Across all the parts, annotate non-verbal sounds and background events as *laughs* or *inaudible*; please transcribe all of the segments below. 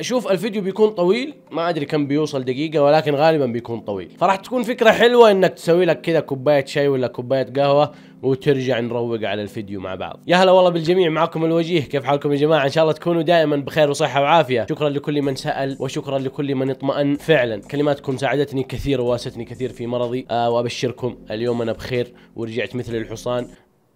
شوف الفيديو بيكون طويل ما ادري كم بيوصل دقيقه ولكن غالبا بيكون طويل فراح تكون فكره حلوه انك تسوي لك كذا كوبايه شاي ولا كوبايه قهوه وترجع نروق على الفيديو مع بعض يا هلا والله بالجميع معكم الوجيه كيف حالكم يا جماعه ان شاء الله تكونوا دائما بخير وصحه وعافيه شكرا لكل من سال وشكرا لكل من اطمأن فعلا كلماتكم ساعدتني كثير وواستني كثير في مرضي آه وابشركم اليوم انا بخير ورجعت مثل الحصان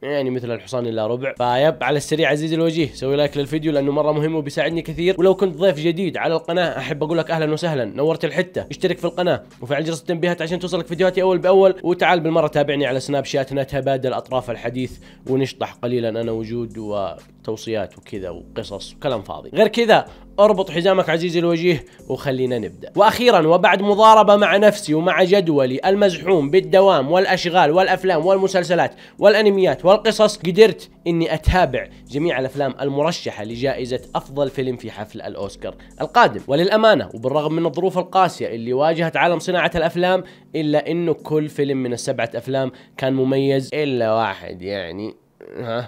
يعني مثل الحصان الا ربع فيب على السريع عزيزي الوجيه سوي لايك للفيديو لانه مره مهم وبيساعدني كثير ولو كنت ضيف جديد على القناه احب اقول لك اهلا وسهلا نورت الحته اشترك في القناه وفعل جرس التنبيهات عشان توصلك فيديوهاتي اول باول وتعال بالمره تابعني على سناب شات نتبادل اطراف الحديث ونشطح قليلا انا وجود و توصيات وكذا وقصص وكلام فاضي غير كذا اربط حزامك عزيزي الوجيه وخلينا نبدا واخيرا وبعد مضاربه مع نفسي ومع جدولي المزحوم بالدوام والاشغال والافلام والمسلسلات والانميات والقصص قدرت اني اتابع جميع الافلام المرشحه لجائزه افضل فيلم في حفل الاوسكار القادم وللامانه وبالرغم من الظروف القاسيه اللي واجهت عالم صناعه الافلام الا انه كل فيلم من السبعه افلام كان مميز الا واحد يعني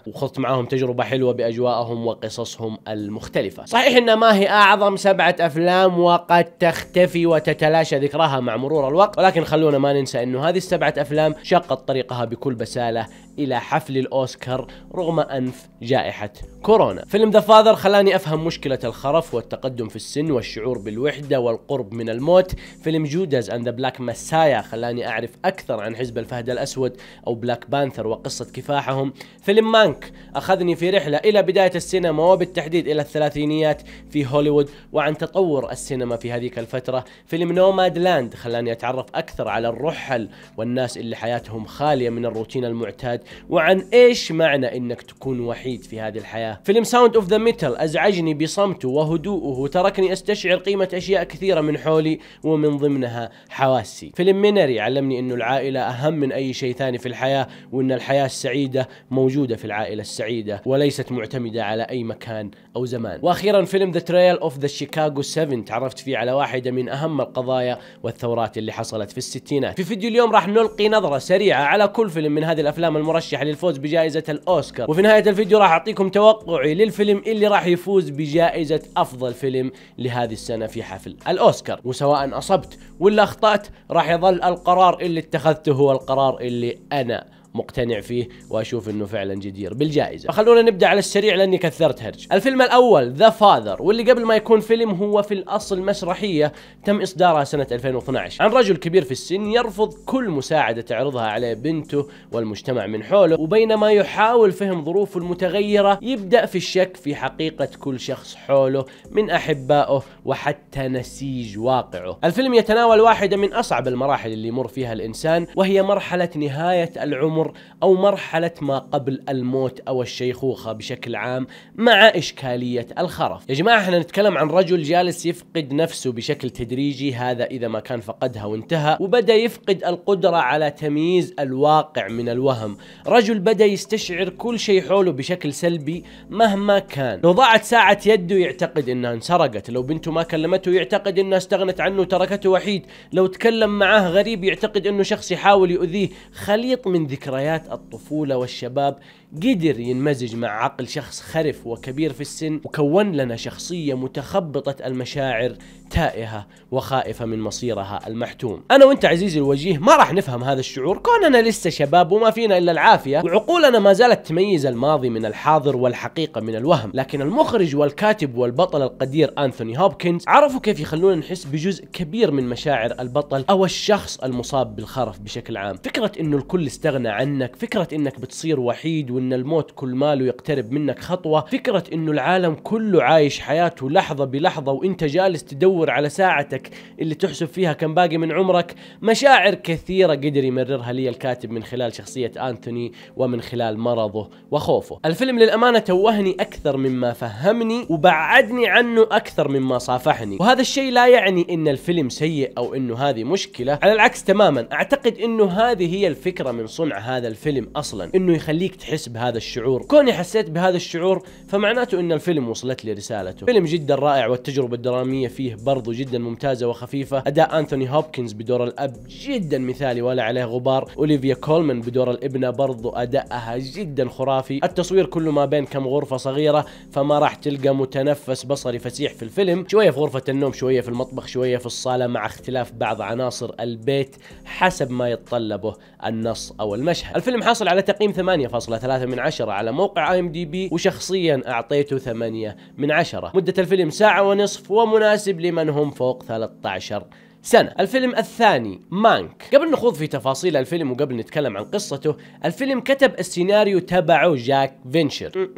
وخضت معاهم تجربة حلوة بأجواءهم وقصصهم المختلفة صحيح أن ما هي أعظم سبعة أفلام وقد تختفي وتتلاشى ذكرها مع مرور الوقت ولكن خلونا ما ننسى أنه هذه السبعة أفلام شقت طريقها بكل بسالة إلى حفل الأوسكار رغم أنف جائحة كورونا فيلم ذا فاذر خلاني أفهم مشكلة الخرف والتقدم في السن والشعور بالوحدة والقرب من الموت فيلم جوداز أند ذا بلاك مسايا خلاني أعرف أكثر عن حزب الفهد الأسود أو بلاك بانثر وقصة كفاحهم فيلم مانك أخذني في رحلة إلى بداية السينما وبالتحديد إلى الثلاثينيات في هوليوود وعن تطور السينما في هذيك الفترة فيلم نوماد لاند خلاني أتعرف أكثر على الرحل والناس اللي حياتهم خالية من الروتين المعتاد وعن ايش معنى انك تكون وحيد في هذه الحياه فيلم ساوند اوف ذا ميتال ازعجني بصمته وهدوءه وتركني استشعر قيمه اشياء كثيره من حولي ومن ضمنها حواسي فيلم مينري علمني انه العائله اهم من اي شيء ثاني في الحياه وان الحياه السعيده موجوده في العائله السعيده وليست معتمده على اي مكان او زمان واخيرا فيلم ذا تريل اوف ذا شيكاغو 7 تعرفت فيه على واحده من اهم القضايا والثورات اللي حصلت في الستينات في فيديو اليوم راح نلقي نظره سريعه على كل فيلم من هذه الافلام المرشح للفوز بجائزة الأوسكار وفي نهاية الفيديو راح أعطيكم توقعي للفيلم اللي راح يفوز بجائزة أفضل فيلم لهذه السنة في حفل الأوسكار وسواء أصبت ولا أخطأت راح يظل القرار اللي اتخذته هو القرار اللي أنا مقتنع فيه واشوف انه فعلا جدير بالجائزه فخلونا نبدا على السريع لاني كثرت هرج الفيلم الاول ذا فاذر واللي قبل ما يكون فيلم هو في الاصل مسرحيه تم اصدارها سنه 2012 عن رجل كبير في السن يرفض كل مساعده تعرضها عليه بنته والمجتمع من حوله وبينما يحاول فهم ظروفه المتغيره يبدا في الشك في حقيقه كل شخص حوله من احبائه وحتى نسيج واقعه الفيلم يتناول واحده من اصعب المراحل اللي يمر فيها الانسان وهي مرحله نهايه العمر العمر أو مرحلة ما قبل الموت أو الشيخوخة بشكل عام مع إشكالية الخرف يا جماعة احنا نتكلم عن رجل جالس يفقد نفسه بشكل تدريجي هذا إذا ما كان فقدها وانتهى وبدأ يفقد القدرة على تمييز الواقع من الوهم رجل بدأ يستشعر كل شيء حوله بشكل سلبي مهما كان لو ضاعت ساعة يده يعتقد انها انسرقت لو بنته ما كلمته يعتقد انها استغنت عنه وتركته وحيد لو تكلم معاه غريب يعتقد انه شخص يحاول يؤذيه خليط من ذكريات ذكريات الطفولة والشباب قدر ينمزج مع عقل شخص خرف وكبير في السن وكون لنا شخصية متخبطة المشاعر تائهة وخائفة من مصيرها المحتوم أنا وأنت عزيزي الوجيه ما راح نفهم هذا الشعور كوننا لسه شباب وما فينا إلا العافية وعقولنا ما زالت تميز الماضي من الحاضر والحقيقة من الوهم لكن المخرج والكاتب والبطل القدير أنثوني هوبكنز عرفوا كيف يخلونا نحس بجزء كبير من مشاعر البطل أو الشخص المصاب بالخرف بشكل عام فكرة أنه الكل استغنى عن عنك فكرة انك بتصير وحيد وان الموت كل ماله يقترب منك خطوة فكرة انه العالم كله عايش حياته لحظة بلحظة وانت جالس تدور على ساعتك اللي تحسب فيها كم باقي من عمرك مشاعر كثيرة قدر يمررها لي الكاتب من خلال شخصية انتوني ومن خلال مرضه وخوفه الفيلم للأمانة توهني أكثر مما فهمني وبعدني عنه أكثر مما صافحني وهذا الشيء لا يعني ان الفيلم سيء او انه هذه مشكلة على العكس تماما اعتقد انه هذه هي الفكرة من صنع هذا الفيلم اصلا انه يخليك تحس بهذا الشعور كوني حسيت بهذا الشعور فمعناته ان الفيلم وصلت لي رسالته فيلم جدا رائع والتجربه الدراميه فيه برضو جدا ممتازه وخفيفه اداء انثوني هوبكنز بدور الاب جدا مثالي ولا عليه غبار اوليفيا كولمان بدور الابنه برضو ادائها جدا خرافي التصوير كله ما بين كم غرفه صغيره فما راح تلقى متنفس بصري فسيح في الفيلم شويه في غرفه النوم شويه في المطبخ شويه في الصاله مع اختلاف بعض عناصر البيت حسب ما يتطلبه النص او المشهد المشهد الفيلم حصل على تقييم 8.3 من 10 على موقع اي ام دي بي وشخصيا اعطيته 8 من 10 مدة الفيلم ساعة ونصف ومناسب لمن هم فوق 13 سنة الفيلم الثاني مانك قبل نخوض في تفاصيل الفيلم وقبل نتكلم عن قصته الفيلم كتب السيناريو تبعه جاك فينشر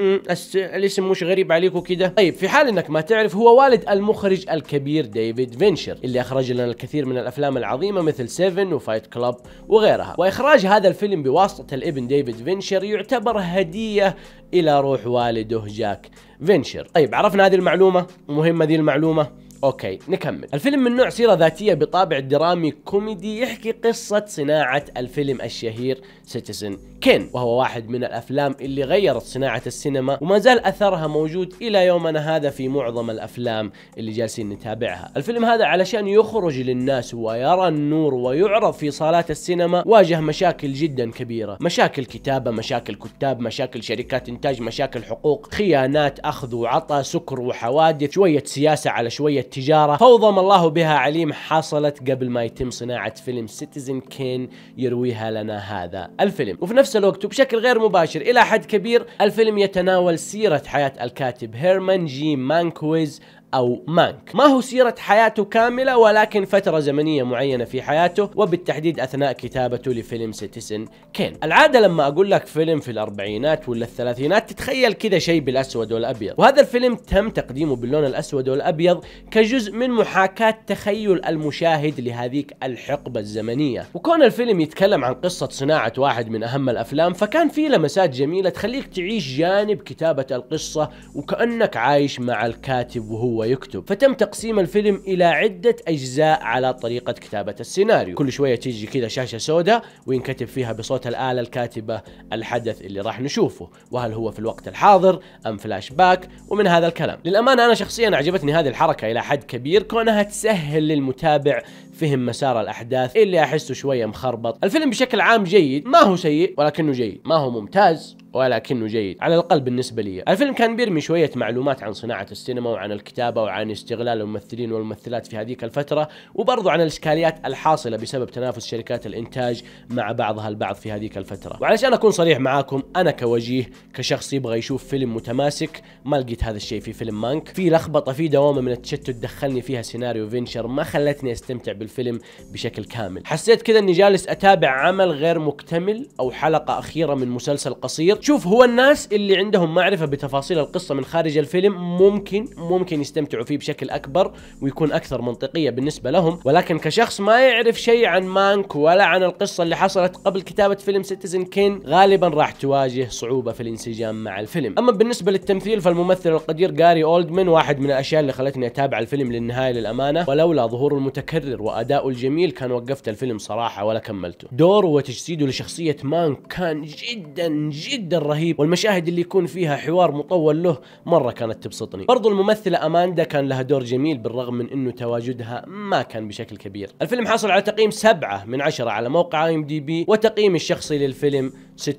الاسم مش غريب عليكم كده طيب في حال انك ما تعرف هو والد المخرج الكبير ديفيد فينشر اللي اخرج لنا الكثير من الافلام العظيمة مثل 7 وفايت كلاب وغيرها واخراج هذا الفيلم بواسطة الابن ديفيد فينشر يعتبر هدية الى روح والده جاك فينشر طيب عرفنا هذه المعلومة مهمة هذه المعلومة اوكي نكمل الفيلم من نوع سيرة ذاتية بطابع درامي كوميدي يحكي قصة صناعة الفيلم الشهير سيتيزن كين وهو واحد من الافلام اللي غيرت صناعة السينما وما زال اثرها موجود الى يومنا هذا في معظم الافلام اللي جالسين نتابعها الفيلم هذا علشان يخرج للناس ويرى النور ويعرض في صالات السينما واجه مشاكل جدا كبيرة مشاكل كتابة مشاكل كتاب مشاكل شركات انتاج مشاكل حقوق خيانات اخذ وعطى سكر وحوادث شوية سياسة على شوية التجارة فوضى ما الله بها عليم حصلت قبل ما يتم صناعة فيلم سيتيزن كين يرويها لنا هذا الفيلم وفي نفس الوقت وبشكل غير مباشر إلى حد كبير الفيلم يتناول سيرة حياة الكاتب هيرمان جي مانكويز أو مانك ما هو سيرة حياته كاملة ولكن فترة زمنية معينة في حياته وبالتحديد أثناء كتابته لفيلم سيتيزن كين العادة لما أقول لك فيلم في الأربعينات ولا الثلاثينات تتخيل كذا شيء بالأسود والأبيض وهذا الفيلم تم تقديمه باللون الأسود والأبيض كجزء من محاكاة تخيل المشاهد لهذيك الحقبة الزمنية وكون الفيلم يتكلم عن قصة صناعة واحد من أهم الأفلام فكان فيه لمسات جميلة تخليك تعيش جانب كتابة القصة وكأنك عايش مع الكاتب وهو ويكتب فتم تقسيم الفيلم إلى عدة أجزاء على طريقة كتابة السيناريو كل شوية تيجي كذا شاشة سوداء وينكتب فيها بصوت الآلة الكاتبة الحدث اللي راح نشوفه وهل هو في الوقت الحاضر أم فلاش باك ومن هذا الكلام للأمانة أنا شخصيا عجبتني هذه الحركة إلى حد كبير كونها تسهل للمتابع فهم مسار الاحداث اللي احسه شويه مخربط الفيلم بشكل عام جيد ما هو سيء ولكنه جيد ما هو ممتاز ولكنه جيد على الاقل بالنسبه لي الفيلم كان بيرمي شويه معلومات عن صناعه السينما وعن الكتابه وعن استغلال الممثلين والممثلات في هذيك الفتره وبرضه عن الاشكاليات الحاصله بسبب تنافس شركات الانتاج مع بعضها البعض في هذيك الفتره وعلشان اكون صريح معاكم انا كوجيه كشخص يبغى يشوف فيلم متماسك ما لقيت هذا الشيء في فيلم مانك في لخبطه في دوامه من التشتت دخلني فيها سيناريو فينشر ما خلتني استمتع بالفيلم بشكل كامل حسيت كذا اني جالس اتابع عمل غير مكتمل او حلقه اخيره من مسلسل قصير شوف هو الناس اللي عندهم معرفه بتفاصيل القصه من خارج الفيلم ممكن ممكن يستمتعوا فيه بشكل اكبر ويكون اكثر منطقيه بالنسبه لهم ولكن كشخص ما يعرف شيء عن مانك ولا عن القصه اللي حصلت قبل كتابه فيلم سيتيزن كين غالبا راح تواجه صعوبه في الانسجام مع الفيلم اما بالنسبه للتمثيل فالممثل القدير جاري اولدمان واحد من الاشياء اللي خلتني اتابع الفيلم للنهايه للامانه ولولا ظهوره المتكرر واداؤه الجميل كان وقفت الفيلم صراحه ولا كملته دوره وتجسيده لشخصيه مان كان جدا جدا رهيب والمشاهد اللي يكون فيها حوار مطول له مره كانت تبسطني برضو الممثله اماندا كان لها دور جميل بالرغم من انه تواجدها ما كان بشكل كبير الفيلم حصل على تقييم 7 من 10 على موقع اي ام دي بي وتقييم الشخصي للفيلم 6.5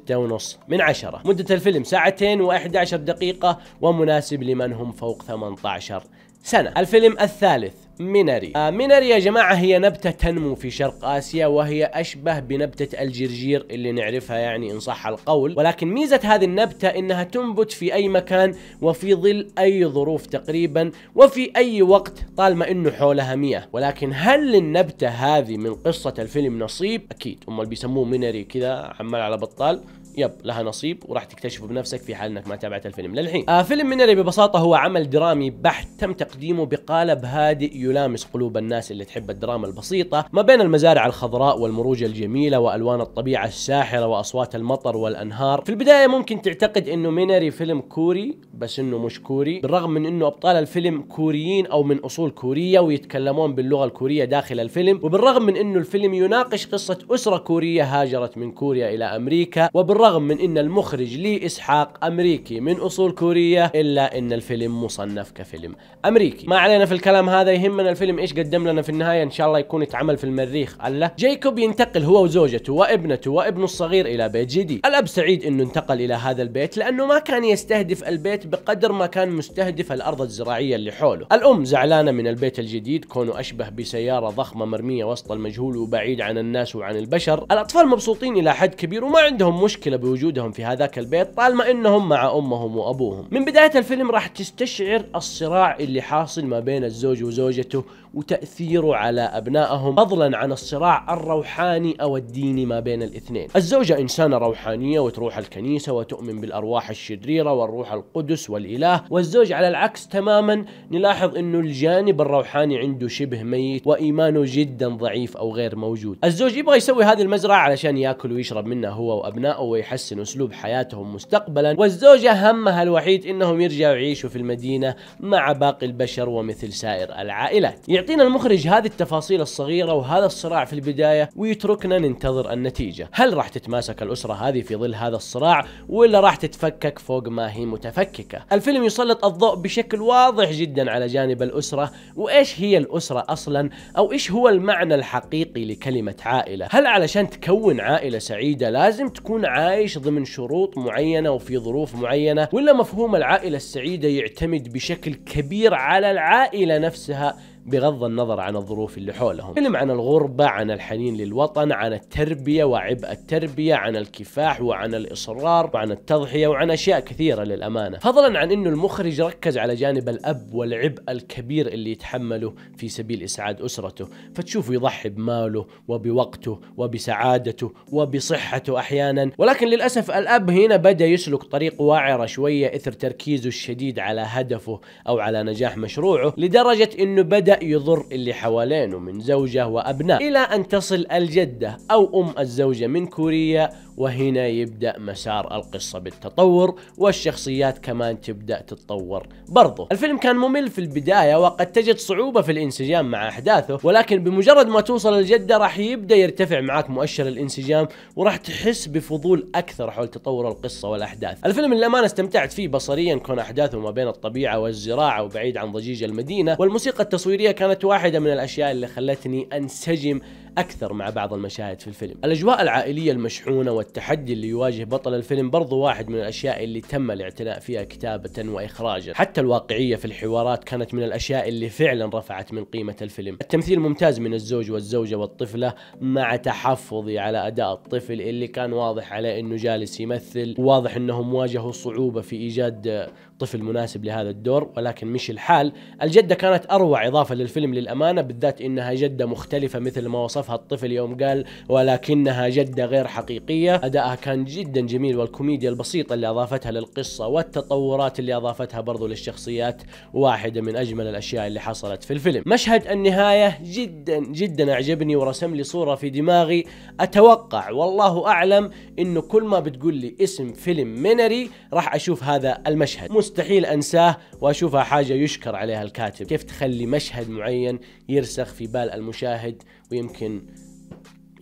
من 10 مده الفيلم ساعتين و11 دقيقه ومناسب لمن هم فوق 18 سنه الفيلم الثالث ميناري آه يا جماعة هي نبتة تنمو في شرق آسيا وهي أشبه بنبتة الجرجير اللي نعرفها يعني إن صح القول ولكن ميزة هذه النبتة إنها تنبت في أي مكان وفي ظل أي ظروف تقريبا وفي أي وقت طالما إنه حولها مياه ولكن هل للنبتة هذه من قصة الفيلم نصيب؟ أكيد أمال بيسموه ميناري كذا عمال على بطال يب لها نصيب وراح تكتشفه بنفسك في حال انك ما تابعت الفيلم للحين. آه فيلم منري ببساطه هو عمل درامي بحت تم تقديمه بقالب هادئ يلامس قلوب الناس اللي تحب الدراما البسيطه ما بين المزارع الخضراء والمروج الجميله والوان الطبيعه الساحره واصوات المطر والانهار. في البدايه ممكن تعتقد انه مينري فيلم كوري بس انه مش كوري بالرغم من انه ابطال الفيلم كوريين او من اصول كوريه ويتكلمون باللغه الكوريه داخل الفيلم وبالرغم من انه الفيلم يناقش قصه اسره كوريه هاجرت من كوريا الى امريكا وبالرغم بالرغم من ان المخرج لي اسحاق امريكي من اصول كوريه الا ان الفيلم مصنف كفيلم امريكي ما علينا في الكلام هذا يهمنا الفيلم ايش قدم لنا في النهايه ان شاء الله يكون يتعمل في المريخ الله جيكوب ينتقل هو وزوجته وابنته وابنه الصغير الى بيت جديد الاب سعيد انه انتقل الى هذا البيت لانه ما كان يستهدف البيت بقدر ما كان مستهدف الارض الزراعيه اللي حوله الام زعلانه من البيت الجديد كونه اشبه بسياره ضخمه مرميه وسط المجهول وبعيد عن الناس وعن البشر الاطفال مبسوطين الى حد كبير وما عندهم مشكله مشكلة بوجودهم في هذاك البيت طالما انهم مع امهم وابوهم من بداية الفيلم راح تستشعر الصراع اللي حاصل ما بين الزوج وزوجته وتأثيره على أبنائهم فضلا عن الصراع الروحاني أو الديني ما بين الاثنين الزوجة إنسانة روحانية وتروح الكنيسة وتؤمن بالأرواح الشريرة والروح القدس والإله والزوج على العكس تماما نلاحظ أنه الجانب الروحاني عنده شبه ميت وإيمانه جدا ضعيف أو غير موجود الزوج يبغى يسوي هذه المزرعة علشان يأكل ويشرب منها هو وأبنائه يحسنوا أسلوب حياتهم مستقبلا والزوجة همها الوحيد أنهم يرجعوا يعيشوا في المدينة مع باقي البشر ومثل سائر العائلات يعطينا المخرج هذه التفاصيل الصغيرة وهذا الصراع في البداية ويتركنا ننتظر النتيجة هل راح تتماسك الأسرة هذه في ظل هذا الصراع ولا راح تتفكك فوق ما هي متفككة الفيلم يسلط الضوء بشكل واضح جدا على جانب الأسرة وإيش هي الأسرة أصلا أو إيش هو المعنى الحقيقي لكلمة عائلة هل علشان تكون عائلة سعيدة لازم تكون عائلة عايش ضمن شروط معينه وفي ظروف معينه ولا مفهوم العائله السعيده يعتمد بشكل كبير على العائله نفسها بغض النظر عن الظروف اللي حولهم فيلم عن الغربة عن الحنين للوطن عن التربية وعبء التربية عن الكفاح وعن الإصرار وعن التضحية وعن أشياء كثيرة للأمانة فضلا عن أنه المخرج ركز على جانب الأب والعبء الكبير اللي يتحمله في سبيل إسعاد أسرته فتشوفه يضحي بماله وبوقته وبسعادته وبصحته أحيانا ولكن للأسف الأب هنا بدأ يسلك طريق واعرة شوية إثر تركيزه الشديد على هدفه أو على نجاح مشروعه لدرجة أنه بدأ يبدأ يضر اللي حوالينه من زوجة وأبناء إلى أن تصل الجدة أو أم الزوجة من كوريا وهنا يبدأ مسار القصة بالتطور والشخصيات كمان تبدأ تتطور برضو الفيلم كان ممل في البداية وقد تجد صعوبة في الانسجام مع أحداثه ولكن بمجرد ما توصل الجدة راح يبدأ يرتفع معك مؤشر الانسجام وراح تحس بفضول أكثر حول تطور القصة والأحداث الفيلم للأمانة استمتعت فيه بصريا كون أحداثه ما بين الطبيعة والزراعة وبعيد عن ضجيج المدينة والموسيقى التصويرية كانت واحدة من الأشياء اللي خلتني أنسجم أكثر مع بعض المشاهد في الفيلم الأجواء العائلية المشحونة والتحدي اللي يواجه بطل الفيلم برضو واحد من الأشياء اللي تم الاعتناء فيها كتابة وإخراجا حتى الواقعية في الحوارات كانت من الأشياء اللي فعلا رفعت من قيمة الفيلم التمثيل ممتاز من الزوج والزوجة والطفلة مع تحفظي على أداء الطفل اللي كان واضح عليه أنه جالس يمثل واضح أنهم واجهوا صعوبة في إيجاد طفل مناسب لهذا الدور ولكن مش الحال الجدة كانت أروع إضافة للفيلم للأمانة بالذات إنها جدة مختلفة مثل ما وصفها الطفل يوم قال ولكنها جدة غير حقيقية أداءها كان جدا جميل والكوميديا البسيطة اللي أضافتها للقصة والتطورات اللي أضافتها برضو للشخصيات واحدة من أجمل الأشياء اللي حصلت في الفيلم مشهد النهاية جدا جدا أعجبني ورسم لي صورة في دماغي أتوقع والله أعلم إنه كل ما بتقول لي اسم فيلم مينري راح أشوف هذا المشهد مستحيل انساه واشوفها حاجه يشكر عليها الكاتب كيف تخلي مشهد معين يرسخ في بال المشاهد ويمكن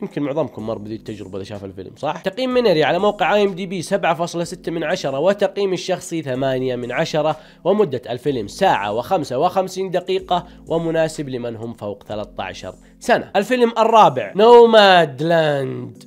يمكن معظمكم مر بذي التجربه اذا شاف الفيلم صح؟ تقييم مينري على موقع اي ام دي بي 7.6 من عشره وتقييم الشخصي 8 من عشره ومده الفيلم ساعه و55 دقيقه ومناسب لمن هم فوق 13 سنة الفيلم الرابع نوماد لاند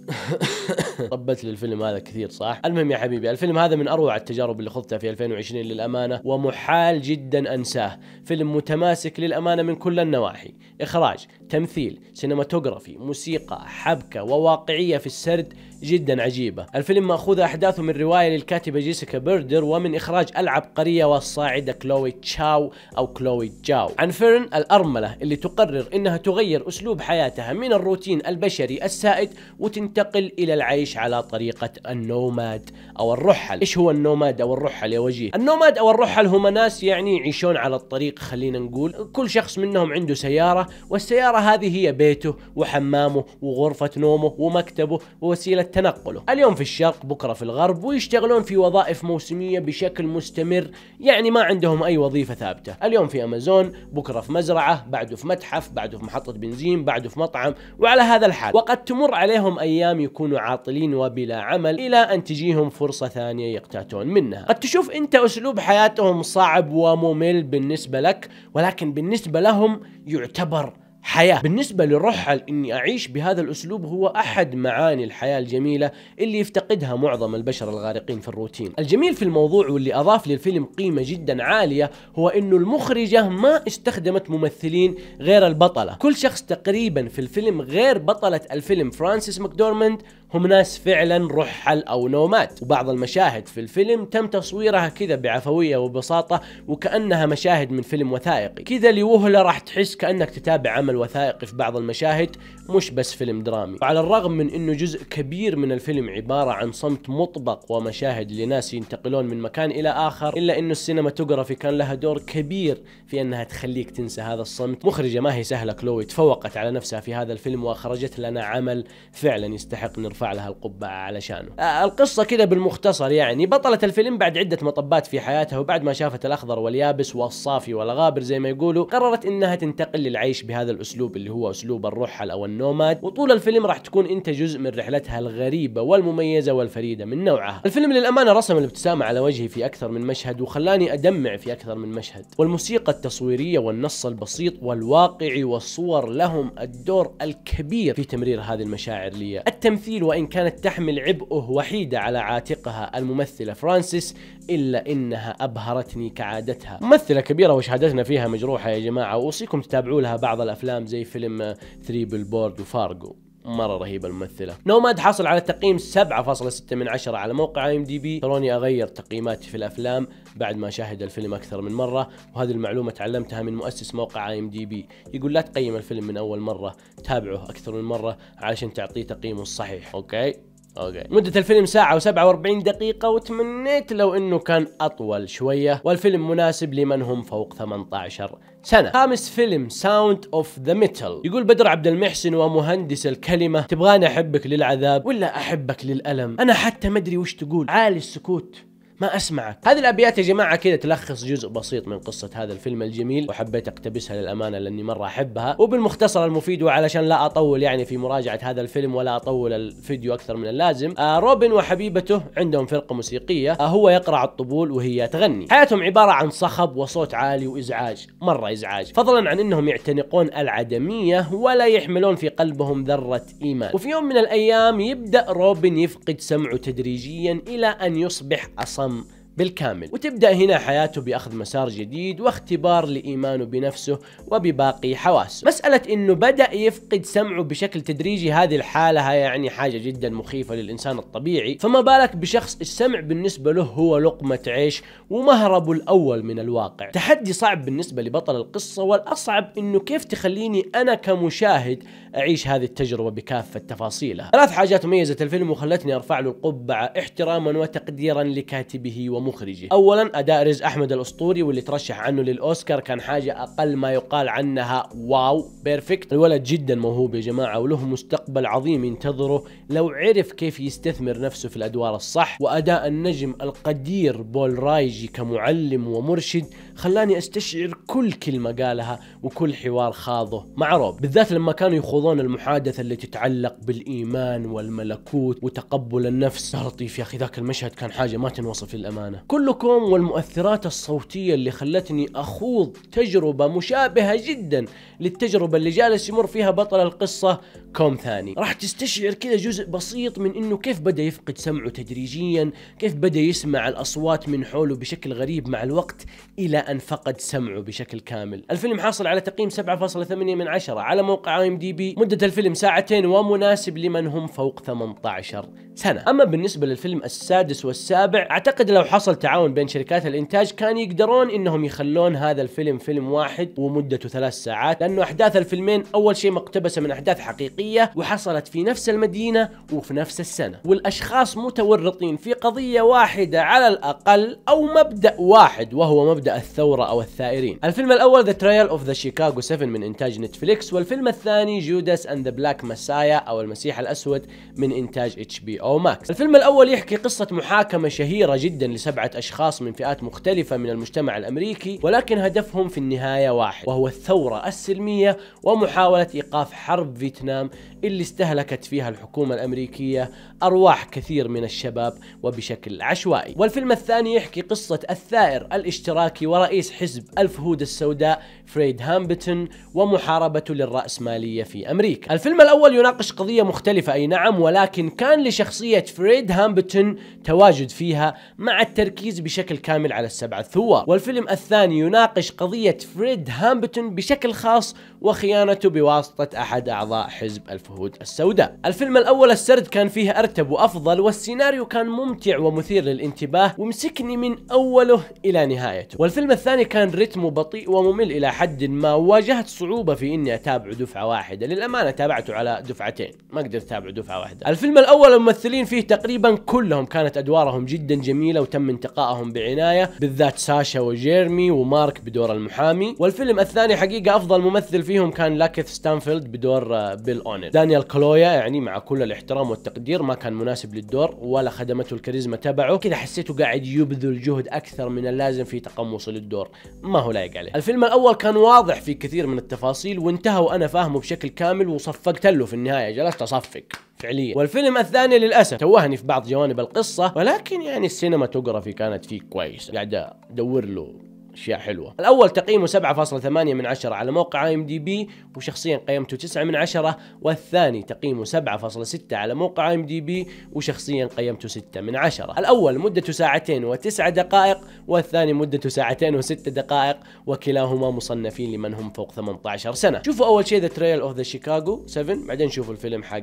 *laughs* طبت لي الفيلم هذا كثير صح المهم يا حبيبي الفيلم هذا من اروع التجارب اللي خضتها في 2020 للامانه ومحال جدا انساه فيلم متماسك للامانه من كل النواحي اخراج تمثيل سينماتوغرافي موسيقى حبكه وواقعيه في السرد جدا عجيبه الفيلم ماخوذ احداثه من روايه للكاتبه جيسيكا بيردر ومن اخراج العبقريه والصاعده كلوي تشاو او كلوي جاو عن فيرن الارمله اللي تقرر انها تغير اسلوب أسلوب حياتها من الروتين البشري السائد وتنتقل إلى العيش على طريقة النوماد أو الرحل إيش هو النوماد أو الرحل يا وجيه النوماد أو الرحل هم ناس يعني يعيشون على الطريق خلينا نقول كل شخص منهم عنده سيارة والسيارة هذه هي بيته وحمامه وغرفة نومه ومكتبه ووسيلة تنقله اليوم في الشرق بكرة في الغرب ويشتغلون في وظائف موسمية بشكل مستمر يعني ما عندهم أي وظيفة ثابتة اليوم في أمازون بكرة في مزرعة بعده في متحف بعده في محطة بنزين شغالين بعده في مطعم وعلى هذا الحال وقد تمر عليهم أيام يكونوا عاطلين وبلا عمل إلى أن تجيهم فرصة ثانية يقتاتون منها قد تشوف أنت أسلوب حياتهم صعب وممل بالنسبة لك ولكن بالنسبة لهم يعتبر حياة بالنسبة للرحل أني أعيش بهذا الأسلوب هو أحد معاني الحياة الجميلة اللي يفتقدها معظم البشر الغارقين في الروتين الجميل في الموضوع واللي أضاف للفيلم قيمة جدا عالية هو أنه المخرجة ما استخدمت ممثلين غير البطلة كل شخص تقريبا في الفيلم غير بطلة الفيلم فرانسيس ماكدورمند هم ناس فعلا رحل او نومات وبعض المشاهد في الفيلم تم تصويرها كذا بعفويه وبساطه وكانها مشاهد من فيلم وثائقي كذا لوهله راح تحس كانك تتابع عمل الوثائقي في بعض المشاهد مش بس فيلم درامي وعلى الرغم من انه جزء كبير من الفيلم عبارة عن صمت مطبق ومشاهد لناس ينتقلون من مكان الى اخر الا انه السينماتوغرافي كان لها دور كبير في انها تخليك تنسى هذا الصمت مخرجة ما هي سهلة كلوي تفوقت على نفسها في هذا الفيلم واخرجت لنا عمل فعلا يستحق نرفع لها القبعة علشانه آه، القصة كذا بالمختصر يعني بطلة الفيلم بعد عدة مطبات في حياتها وبعد ما شافت الاخضر واليابس والصافي والغابر زي ما يقولوا قررت انها تنتقل للعيش بهذا الاسلوب الاسلوب اللي هو اسلوب الرحل او النوماد وطول الفيلم راح تكون انت جزء من رحلتها الغريبه والمميزه والفريده من نوعها الفيلم للامانه رسم الابتسامه على وجهي في اكثر من مشهد وخلاني ادمع في اكثر من مشهد والموسيقى التصويريه والنص البسيط والواقعي والصور لهم الدور الكبير في تمرير هذه المشاعر لي التمثيل وان كانت تحمل عبئه وحيده على عاتقها الممثله فرانسيس إلا إنها أبهرتني كعادتها ممثلة كبيرة وشهادتنا فيها مجروحة يا جماعة وأوصيكم تتابعوا لها بعض الأفلام زي فيلم ثري بيلبورد وفارغو مره رهيبه الممثله نوماد حصل على تقييم 7.6 من 10 على موقع ام دي بي تروني اغير تقييماتي في الافلام بعد ما شاهد الفيلم اكثر من مره وهذه المعلومه تعلمتها من مؤسس موقع ام دي بي يقول لا تقيم الفيلم من اول مره تابعه اكثر من مره علشان تعطيه تقييمه الصحيح اوكي اوكي مدة الفيلم ساعة و47 دقيقة وتمنيت لو انه كان اطول شوية والفيلم مناسب لمن هم فوق 18 سنة خامس فيلم ساوند اوف ذا ميتال يقول بدر عبد المحسن ومهندس الكلمة تبغاني احبك للعذاب ولا احبك للألم انا حتى مدري وش تقول عالي السكوت ما اسمعك هذه الابيات يا جماعه كذا تلخص جزء بسيط من قصه هذا الفيلم الجميل وحبيت اقتبسها للامانه لاني مره احبها وبالمختصر المفيد وعلشان لا اطول يعني في مراجعه هذا الفيلم ولا اطول الفيديو اكثر من اللازم آه روبن وحبيبته عندهم فرقه موسيقيه آه هو يقرع الطبول وهي تغني حياتهم عباره عن صخب وصوت عالي وازعاج مره ازعاج فضلا عن انهم يعتنقون العدميه ولا يحملون في قلبهم ذره ايمان وفي يوم من الايام يبدا روبن يفقد سمعه تدريجيا الى ان يصبح اصم um, بالكامل وتبدأ هنا حياته بأخذ مسار جديد واختبار لإيمانه بنفسه وبباقي حواسه مسألة أنه بدأ يفقد سمعه بشكل تدريجي هذه الحالة يعني حاجة جدا مخيفة للإنسان الطبيعي فما بالك بشخص السمع بالنسبة له هو لقمة عيش ومهربه الأول من الواقع تحدي صعب بالنسبة لبطل القصة والأصعب أنه كيف تخليني أنا كمشاهد أعيش هذه التجربة بكافة تفاصيلها ثلاث حاجات ميزت الفيلم وخلتني أرفع له القبعة احتراما وتقديرا لكاتبه و ومخرجه اولا اداء رز احمد الاسطوري واللي ترشح عنه للاوسكار كان حاجه اقل ما يقال عنها واو بيرفكت الولد جدا موهوب يا جماعه وله مستقبل عظيم ينتظره لو عرف كيف يستثمر نفسه في الادوار الصح واداء النجم القدير بول رايجي كمعلم ومرشد خلاني استشعر كل كلمه قالها وكل حوار خاضه مع روب بالذات لما كانوا يخوضون المحادثه اللي تتعلق بالايمان والملكوت وتقبل النفس يا لطيف يا اخي ذاك المشهد كان حاجه ما تنوصف للامانه كلكم والمؤثرات الصوتية اللي خلتني أخوض تجربة مشابهة جدا للتجربة اللي جالس يمر فيها بطل القصة كوم ثاني راح تستشعر كذا جزء بسيط من انه كيف بدأ يفقد سمعه تدريجيا كيف بدأ يسمع الأصوات من حوله بشكل غريب مع الوقت إلى أن فقد سمعه بشكل كامل الفيلم حاصل على تقييم 7.8 من 10 على موقع اي ام دي بي مدة الفيلم ساعتين ومناسب لمن هم فوق 18 سنة أما بالنسبة للفيلم السادس والسابع أعتقد لو حصل حصل تعاون بين شركات الانتاج كان يقدرون انهم يخلون هذا الفيلم فيلم واحد ومدته ثلاث ساعات لانه احداث الفيلمين اول شيء مقتبسه من احداث حقيقيه وحصلت في نفس المدينه وفي نفس السنه والاشخاص متورطين في قضيه واحده على الاقل او مبدا واحد وهو مبدا الثوره او الثائرين الفيلم الاول ذا ترايل اوف ذا شيكاغو 7 من انتاج نتفليكس والفيلم الثاني جوداس اند ذا بلاك مسايا او المسيح الاسود من انتاج اتش بي او ماكس الفيلم الاول يحكي قصه محاكمه شهيره جدا سبعة أشخاص من فئات مختلفة من المجتمع الأمريكي ولكن هدفهم في النهاية واحد وهو الثورة السلمية ومحاولة إيقاف حرب فيتنام اللي استهلكت فيها الحكومة الأمريكية أرواح كثير من الشباب وبشكل عشوائي والفيلم الثاني يحكي قصة الثائر الاشتراكي ورئيس حزب الفهود السوداء فريد هامبتون ومحاربته للرأسمالية في أمريكا الفيلم الأول يناقش قضية مختلفة أي نعم ولكن كان لشخصية فريد هامبتون تواجد فيها مع التركيز بشكل كامل على السبعة الثوار والفيلم الثاني يناقش قضية فريد هامبتون بشكل خاص وخيانته بواسطة أحد أعضاء حزب الفهود الهدهد السوداء الفيلم الأول السرد كان فيه أرتب وأفضل والسيناريو كان ممتع ومثير للانتباه ومسكني من أوله إلى نهايته والفيلم الثاني كان رتمه بطيء وممل إلى حد ما واجهت صعوبة في إني أتابعه دفعة واحدة للأمانة تابعته على دفعتين ما قدرت أتابعه دفعة واحدة الفيلم الأول الممثلين فيه تقريبا كلهم كانت أدوارهم جدا جميلة وتم انتقائهم بعناية بالذات ساشا وجيرمي ومارك بدور المحامي والفيلم الثاني حقيقة أفضل ممثل فيهم كان لاكيث ستانفيلد بدور آه، بيل أونيل دانيال كلويا يعني مع كل الاحترام والتقدير ما كان مناسب للدور ولا خدمته الكاريزما تبعه كذا حسيته قاعد يبذل جهد اكثر من اللازم في تقمصه للدور ما هو لايق عليه الفيلم الاول كان واضح في كثير من التفاصيل وانتهى وانا فاهمه بشكل كامل وصفقت له في النهايه جلست اصفق فعليا والفيلم الثاني للاسف توهني في بعض جوانب القصه ولكن يعني السينماتوجرافي كانت فيه كويسه قاعد ادور له اشياء حلوه. الاول تقييمه 7.8 من 10 على موقع اي ام دي بي وشخصيا قيمته 9 من 10 والثاني تقييمه 7.6 على موقع اي ام دي بي وشخصيا قيمته 6 من 10. الاول مدته ساعتين و9 دقائق والثاني مدته ساعتين و6 دقائق وكلاهما مصنفين لمن هم فوق 18 سنه. شوفوا اول شيء ذا تريل اوف ذا شيكاغو 7 بعدين شوفوا الفيلم حق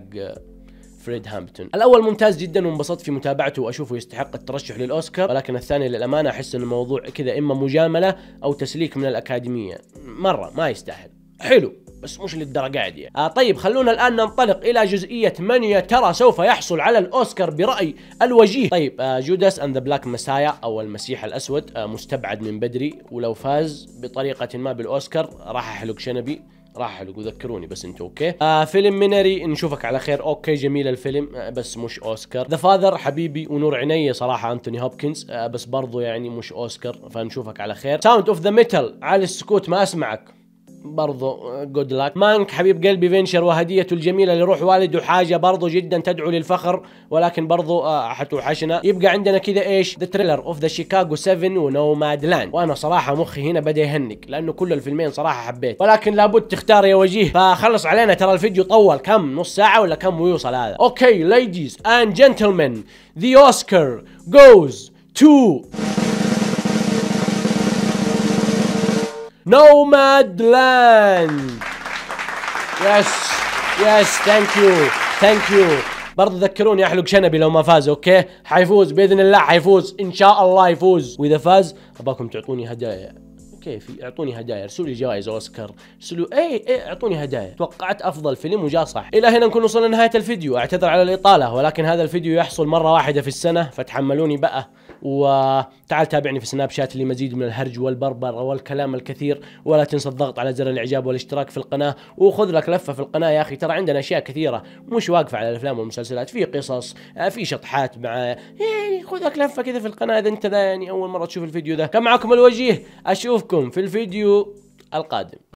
فريد هامبتون الاول ممتاز جدا وانبسطت في متابعته واشوفه يستحق الترشح للاوسكار ولكن الثاني للامانه احس ان الموضوع كذا اما مجامله او تسليك من الاكاديميه مره ما يستاهل حلو بس مش للدرجة عاديه يعني. آه طيب خلونا الآن ننطلق إلى جزئية من يا ترى سوف يحصل على الأوسكار برأي الوجيه طيب آه جوداس أند ذا بلاك مسايا أو المسيح الأسود آه مستبعد من بدري ولو فاز بطريقة ما بالأوسكار راح أحلق شنبي راح حلو ذكروني بس انت اوكي آه فيلم مينري نشوفك على خير اوكي جميل الفيلم آه بس مش اوسكار ذا فاذر حبيبي ونور عيني صراحه انتوني هوبكنز آه بس برضو يعني مش اوسكار فنشوفك على خير ساوند اوف ذا ميتال على السكوت ما اسمعك برضو جود لك مانك حبيب قلبي فينشر وهديته الجميلة لروح والده حاجة برضو جدا تدعو للفخر ولكن برضو آه، حتوحشنا يبقى عندنا كذا ايش ذا تريلر اوف ذا شيكاغو 7 ونوماد لاند وانا صراحة مخي هنا بدا يهنك لانه كل الفيلمين صراحة حبيت ولكن لابد تختار يا وجيه فخلص آه، علينا ترى الفيديو طول كم نص ساعة ولا كم ويوصل هذا اوكي ليديز اند جنتلمان ذا اوسكار جوز تو نوماد لاند يس يس ثانك يو ثانك يو برضه ذكروني احلق شنبي لو ما فاز اوكي حيفوز باذن الله حيفوز ان شاء الله يفوز واذا فاز اباكم تعطوني هدايا في اعطوني هدايا ارسلوا لي جوائز اوسكار ارسلوا اي اي اعطوني هدايا توقعت افضل فيلم وجاء صح الى هنا نكون وصلنا لنهايه الفيديو اعتذر على الاطاله ولكن هذا الفيديو يحصل مره واحده في السنه فتحملوني بقى وتعال تابعني في سناب شات لمزيد من الهرج والبربر والكلام الكثير ولا تنسى الضغط على زر الاعجاب والاشتراك في القناه وخذ لك لفه في القناه يا اخي ترى عندنا اشياء كثيره مش واقفه على الافلام والمسلسلات في قصص في شطحات مع يعني خذ لك لفه كذا في القناه اذا انت ذا يعني اول مره تشوف الفيديو ذا كان معكم الوجيه اشوفكم في الفيديو القادم